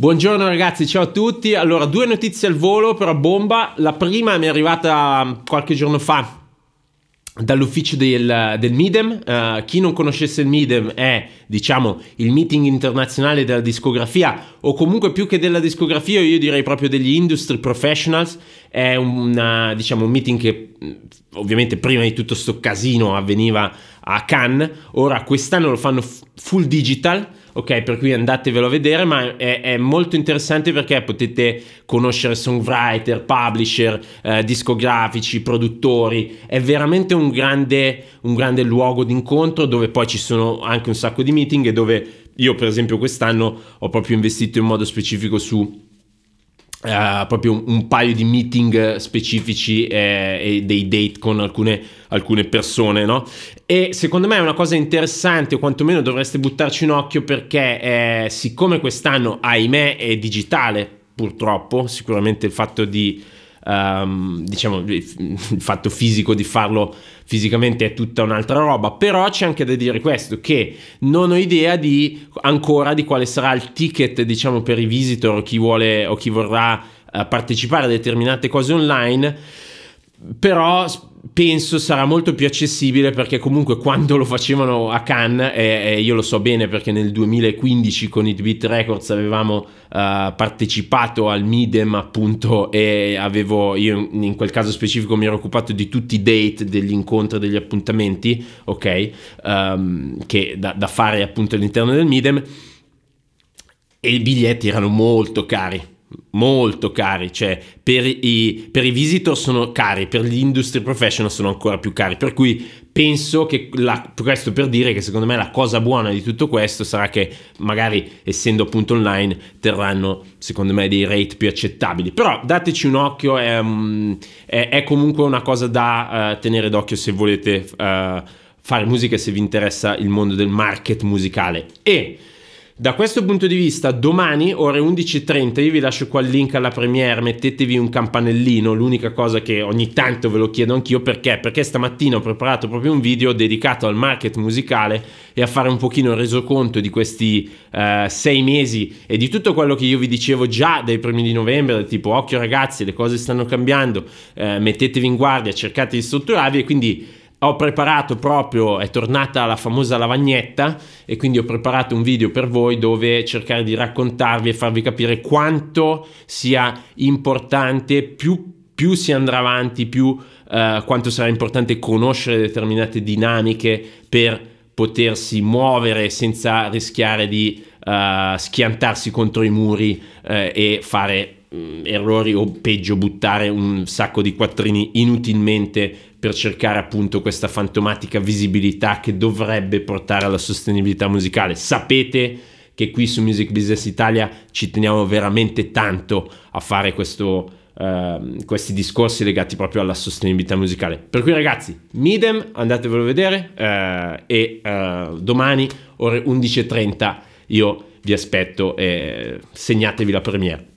Buongiorno ragazzi, ciao a tutti. Allora, due notizie al volo, però bomba. La prima mi è arrivata mm, qualche giorno fa dall'ufficio del, del Midem. Uh, chi non conoscesse il Midem è, diciamo, il meeting internazionale della discografia, o comunque più che della discografia, io direi proprio degli industry professionals. È una, diciamo, un meeting che mm, ovviamente prima di tutto sto casino avveniva a Cannes, ora quest'anno lo fanno full digital ok per cui andatevelo a vedere ma è, è molto interessante perché potete conoscere songwriter, publisher, eh, discografici, produttori, è veramente un grande, un grande luogo d'incontro dove poi ci sono anche un sacco di meeting e dove io per esempio quest'anno ho proprio investito in modo specifico su Uh, proprio un, un, paio di meeting specifici eh, e dei date con alcune, alcune, persone, no? E secondo me è una cosa interessante, o quantomeno dovreste buttarci un occhio perché, eh, siccome quest'anno, ahimè, è digitale, purtroppo, sicuramente il fatto di um, diciamo, il fatto fisico di farlo fisicamente è tutta un'altra roba, però c'è anche da dire questo, che non ho idea di, ancora di quale sarà il ticket, diciamo, per i visitor o chi vuole o chi vorrà eh, partecipare a determinate cose online, però penso sarà molto più accessibile perché comunque quando lo facevano a Cannes, e, e io lo so bene perché nel 2015 con It Beat Records avevamo uh, partecipato al Midem appunto e avevo, io in quel caso specifico mi ero occupato di tutti i date degli incontri, degli appuntamenti, ok, um, che da, da fare appunto all'interno del Midem e i biglietti erano molto cari molto cari, cioè per i, per i, visitor sono cari, per gli industry professional sono ancora più cari, per cui penso che la, questo per dire che secondo me la cosa buona di tutto questo sarà che magari essendo appunto online terranno secondo me dei rate più accettabili, però dateci un occhio, è, mm, è, è comunque una cosa da uh, tenere d'occhio se volete uh, fare musica, se vi interessa il mondo del market musicale e da questo punto di vista, domani ore 11.30, io vi lascio qua il link alla premiere, mettetevi un campanellino, l'unica cosa che ogni tanto ve lo chiedo anch'io perché, perché stamattina ho preparato proprio un video dedicato al market musicale e a fare un pochino il resoconto di questi eh, sei mesi e di tutto quello che io vi dicevo già dai primi di novembre, tipo occhio ragazzi, le cose stanno cambiando, eh, mettetevi in guardia, cercate di strutturarvi e quindi ho preparato proprio, è tornata la famosa lavagnetta e quindi ho preparato un video per voi dove cercare di raccontarvi e farvi capire quanto sia importante, più, più si andrà avanti, più eh, quanto sarà importante conoscere determinate dinamiche per potersi muovere senza rischiare di eh, schiantarsi contro i muri eh, e fare mm, errori o peggio buttare un sacco di quattrini inutilmente per cercare appunto questa fantomatica visibilità che dovrebbe portare alla sostenibilità musicale. Sapete che qui su Music Business Italia ci teniamo veramente tanto a fare questo, uh, questi discorsi legati proprio alla sostenibilità musicale. Per cui ragazzi, Midem, andatevelo a vedere uh, e uh, domani ore 11.30 io vi aspetto e segnatevi la premiere.